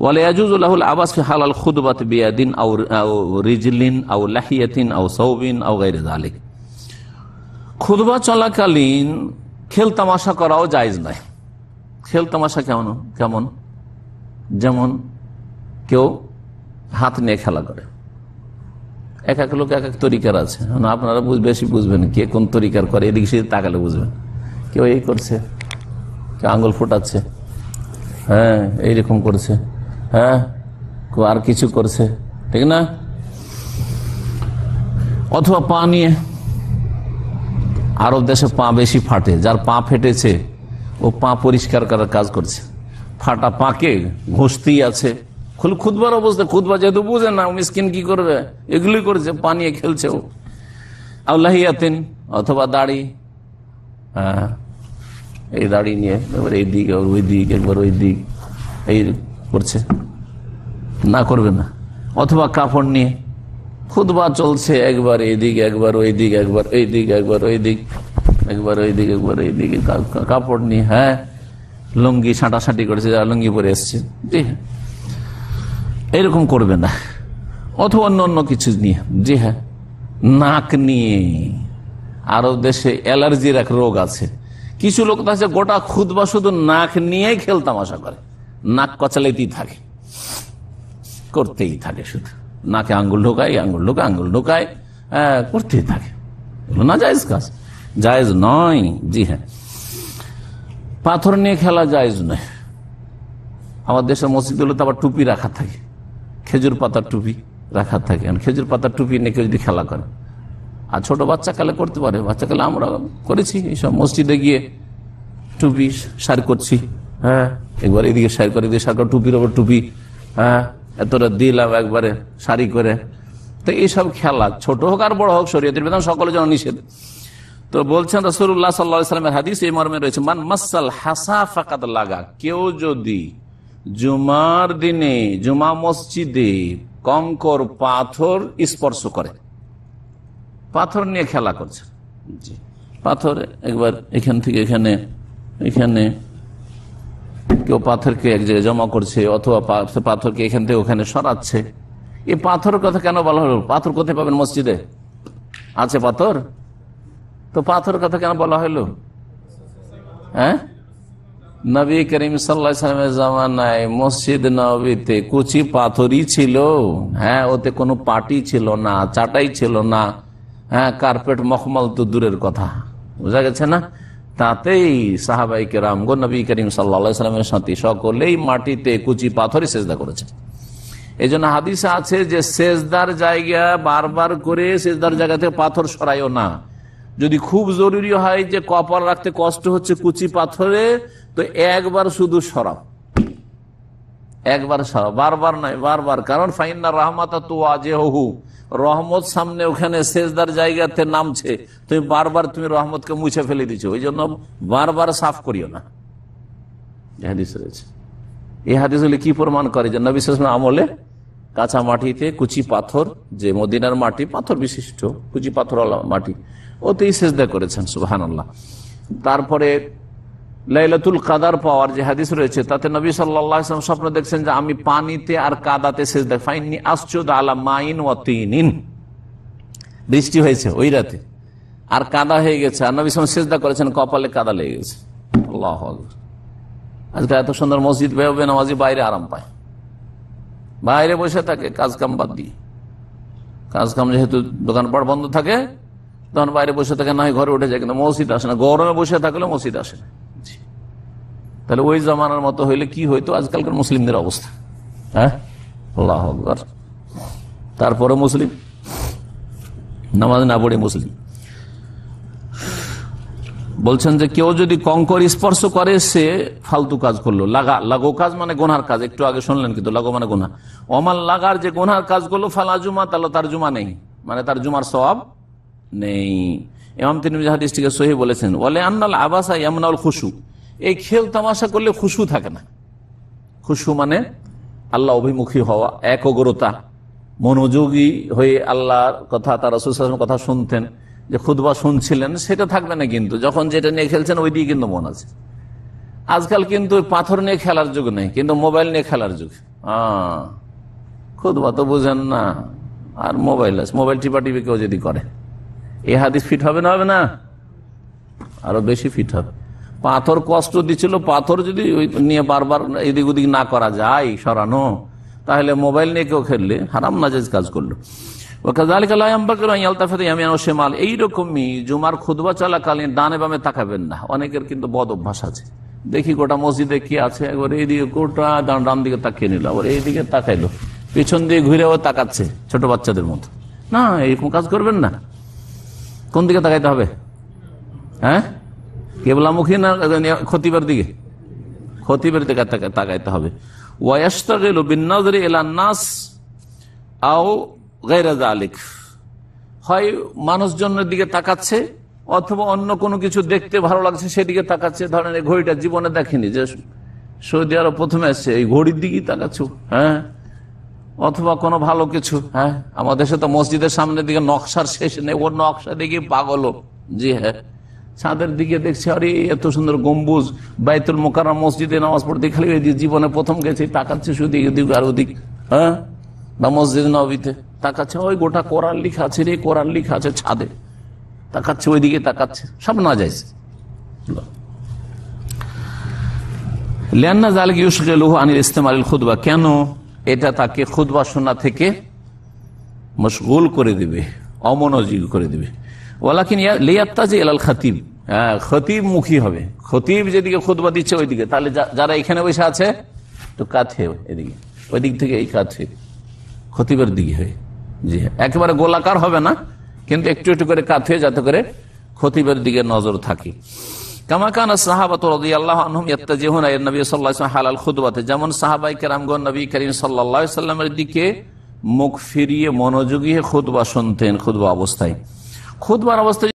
ওয়ালাইজুল আবাস হালাল খুদবাত বিয়াদিন আউ রিজলিন আউ লাহিয়াতিন আউ সৌবিন আউ গাইরে আলিক খুদবা চলাকালীন খেল তামাশা করাও জায়জ নয় খেল তামাশা কেমন কেমন যেমন কেউ হাত নিয়ে খেলা করে এক এক লোক এক এক তরিকার আছে আপনারা বেশি বুঝবেন কে কোন তরিকার করে এদিক সেদিকে তাকালে বুঝবেন কেউ এই করছে কেউ আঙুল ফোটাচ্ছে হ্যাঁ এইরকম করছে হ্যাঁ আর কিছু করছে ঠিক না অথবা পা নিয়ে আরব দেশে পা বেশি ফাটে যার পা ফেটেছে ও পা পরিষ্কার করার কাজ করছে ফাটা পাকে ঘষতেই আছে খুল খুদবার অবস্থা খুদবা যেহেতু বুঝে না মিসকিন কি করবে এগুলি করছে পা নিয়ে খেলছে ও আল্লাহিয়াতিন অথবা দাড়ি হ্যাঁ। এই দাড়ি নিয়ে এবার এই দিক ওই দিক একবার ওই দিক এই করছে না করবে না অথবা কাপড় নিয়ে খুদবা চলছে একবার এইদিক একবার ওই দিক একবার ওই দিক একবার ওই দিক একবার ওই দিক একবার এই দিকে কাপড় নিয়ে হ্যাঁ লুঙ্গি সাঁটাসাঁটি করেছে যারা লুঙ্গি পরে এসছে জি হ্যাঁ এরকম করবে না অথবা অন্য অন্য কিছু নিয়ে জি হ্যাঁ নাক নিয়ে আরো দেশে অ্যালার্জির এক রোগ আছে কিছু লোক আছে গোটা খুদবা শুধু নাক নিয়েই খেলতাম আশা করে নাক কচালেতেই থাকে করতেই থাকে শুধু নাকে আঙ্গুল ঢোকায় আঙ্গুল ঢোকায় আঙ্গুল ঢোকায় করতেই থাকে না জায়েজ কাজ জায়েজ নয় জি হ্যাঁ পাথর নিয়ে খেলা জায়েজ নয় আমার দেশের মসজিদগুলোতে আবার টুপি রাখা থাকে খেজুর পাতার টুপি রাখা থাকে খেজুর পাতার টুপি নিয়ে কেউ যদি খেলা করে আর ছোট বাচ্চা কালে করতে পারে বাচ্চা কালে আমরা করেছি এইসব মসজিদে গিয়ে টুপি সার করছি হ্যাঁ একবার এদিকে শাড়ি করে এদিকে সার করে টুপির ওপর টুপি হ্যাঁ এতটা দিলাম একবারে শাড়ি করে তো এইসব খেলা ছোট হোক আর বড় হোক শরীয়তের বেতন সকলের জন্য নিষেধ তো বলছেন রসুল্লাহ সাল্লামের হাদিস এই মর্মে রয়েছে মান মাসাল হাসা ফাকাত লাগা কেউ যদি জুমার দিনে জুমা মসজিদে কঙ্কর পাথর স্পর্শ করে পাথর নিয়ে খেলা করছে পাথর একবার এখান থেকে এখানে এখানে কেউ পাথরকে এক জায়গায় জমা করছে অথবা পাথরকে এখান থেকে ওখানে সরাচ্ছে এই পাথর কথা কেন বলা হলো পাথর কোথায় পাবেন মসজিদে আছে পাথর তো পাথর কথা কেন বলা হলো হ্যাঁ নবী করিম সাল্লামের জামানায় মসজিদ নবীতে কুচি পাথরই ছিল হ্যাঁ ওতে কোনো পাটি ছিল না চাটাই ছিল না হ্যাঁ কার্পেট মখমল তো দূরের কথা বোঝা গেছে না তাতেই সাহাবাই কেরাম গো নবী করিম সাল্লামের সাথে সকলেই মাটিতে কুচি পাথরে সেজদা করেছে এই জন্য হাদিস আছে যে সেজদার জায়গা বারবার করে সেজদার জায়গা থেকে পাথর সরাইও না যদি খুব জরুরি হয় যে কপাল রাখতে কষ্ট হচ্ছে কুচি পাথরে তো একবার শুধু সরাও একবার সারা বারবার নয় বারবার কারণ ফাইন্না রহমত তু আজে হু রহমত সামনে ওখানে শেষদার জায়গাতে নামছে তুমি বারবার তুমি রহমতকে মুছে ফেলে দিচ্ছ ওই জন্য বারবার সাফ করিও না হাদিস রয়েছে এই হাদিসগুলি কি প্রমাণ করে যে নবী আমলে কাঁচা মাটিতে কুচি পাথর যে মদিনার মাটি পাথর বিশিষ্ট কুচি পাথর মাটি ওতেই সেজদা করেছেন সুবাহ তারপরে লাইলাতুল কাদার পাওয়ার যে হাদিস রয়েছে তাতে নবী সাল্লাম স্বপ্ন দেখছেন যে আমি পানিতে আর কাদাতে শেষ দেখ ফাইনি আশ্চুদ আলা মাইন ও তিন বৃষ্টি হয়েছে ওই রাতে আর কাদা হয়ে গেছে আর নবী সেজদা করেছেন কপালে কাদা লেগে গেছে আল্লাহ আজকে এত সুন্দর মসজিদ বেরোবে নামাজি বাইরে আরাম পায় বাইরে বসে থাকে কাজ কাম বাদ দিয়ে কাজ কাম যেহেতু দোকানপাট বন্ধ থাকে তখন বাইরে বসে থাকে না ঘরে উঠে যায় কিন্তু মসজিদ আসে না গরমে বসে থাকলে মসজিদ আসে না তাহলে ওই জামানার মতো হইলে কি হইতো আজকালকার মুসলিমদের অবস্থা হ্যাঁ তারপরে মুসলিম নামাজ না পড়ে মুসলিম বলছেন যে কেউ যদি কঙ্কর স্পর্শ করে সে ফালতু কাজ করলো লাগা লাগো কাজ মানে গোনার কাজ একটু আগে শুনলেন কিন্তু লাগো মানে গোনা অমাল লাগার যে গোনার কাজ করলো ফালা জুমা তাহলে তার জুমা নেই মানে তার জুমার সব নেই এমন তিনি হাদিসটিকে সহি বলেছেন বলে আন্নাল আবাসা ইয়ামনাউল খুশুক এই খেল তামাশা করলে খুশু থাকে না খুশু মানে আল্লাহ অভিমুখী হওয়া একগ্রতা মনোযোগী হয়ে আল্লাহর কথা তার অসুস্থ কথা শুনতেন যে খুদবা শুনছিলেন সেটা থাকবে না কিন্তু যখন যেটা নিয়ে খেলছেন ওই দিয়ে কিন্তু মন আছে আজকাল কিন্তু পাথর নিয়ে খেলার যুগ নেই কিন্তু মোবাইল নিয়ে খেলার যুগ খুদবা তো বোঝেন না আর মোবাইল আছে মোবাইল টিপা টিপি কেউ যদি করে এ হাদিস ফিট হবে না হবে না আরো বেশি ফিট হবে পাথর কষ্ট দিছিল পাথর যদি নিয়ে বারবার এদিক ওদিক না করা যায় সরানো তাহলে মোবাইল নিয়ে কেউ খেললে হারাম নাজেজ কাজ করলো এইরকমই জুমার খুদবা চলাকালীন ডানে বামে তাকাবেন না অনেকের কিন্তু বদ অভ্যাস আছে দেখি গোটা মসজিদে কি আছে একবার এইদিকে গোটা ডান দিকে তাকিয়ে নিল আবার এইদিকে তাকাইলো পিছন দিয়ে ঘুরে ঘুরেও তাকাচ্ছে ছোট বাচ্চাদের মতো না এরকম কাজ করবেন না কোন দিকে তাকাইতে হবে হ্যাঁ কেবলামুখী না খতিবার দিকে খতিবার দিকে তাকাইতে হবে ওয়াস্তাগিল আও আলিক হয় মানুষজনের দিকে তাকাচ্ছে অথবা অন্য কোনো কিছু দেখতে ভালো লাগছে সেদিকে তাকাচ্ছে ধরেন এই ঘড়িটা জীবনে দেখেনি যে সৌদি আরব প্রথমে আসছে এই ঘড়ির দিকেই তাকাচ্ছ হ্যাঁ অথবা কোনো ভালো কিছু হ্যাঁ আমাদের সাথে মসজিদের সামনের দিকে নকশার শেষ নেই ওর নকশা দেখি পাগল জি হ্যাঁ ছাদের দিকে দেখছি আরে এত সুন্দর গম্বুজ বাইতুল মোকারা মসজিদে নামাজ পড়তে খালি জীবনে প্রথম গেছে তাকাচ্ছে শুধু দিক আর ওদিক হ্যাঁ বা মসজিদ নবীতে তাকাচ্ছে ওই গোটা কোরআন লিখা আছে রে কোরআন লিখা আছে ছাদে তাকাচ্ছে ওইদিকে তাকাচ্ছে সব না যাইছে লিয়ান্না খুদবা কেন এটা তাকে খুদবা শোনা থেকে মশগুল করে দিবে অমনোযোগী করে দিবে ওয়ালাকিন এলাল খাতিব হ্যাঁ খতিব মুখী হবে খতিব যেদিকে খুদবা দিচ্ছে ওইদিকে তাহলে যারা এখানে বসে আছে তো কাত এদিকে ওইদিক থেকে এই কাত হয়ে খতিবের দিকে হয়ে জি হ্যাঁ। একেবারে গোলাকার হবে না কিন্তু একটু একটু করে কাত হয়ে যাতে করে খতিবের দিকে নজর থাকে যেমন সাহাবাই কেরামগন নবী করিম সাল্লামের দিকে মুখ ফিরিয়ে মনোযোগী খুদবা শুনতেন খুদবা অবস্থায় খুদবার অবস্থায়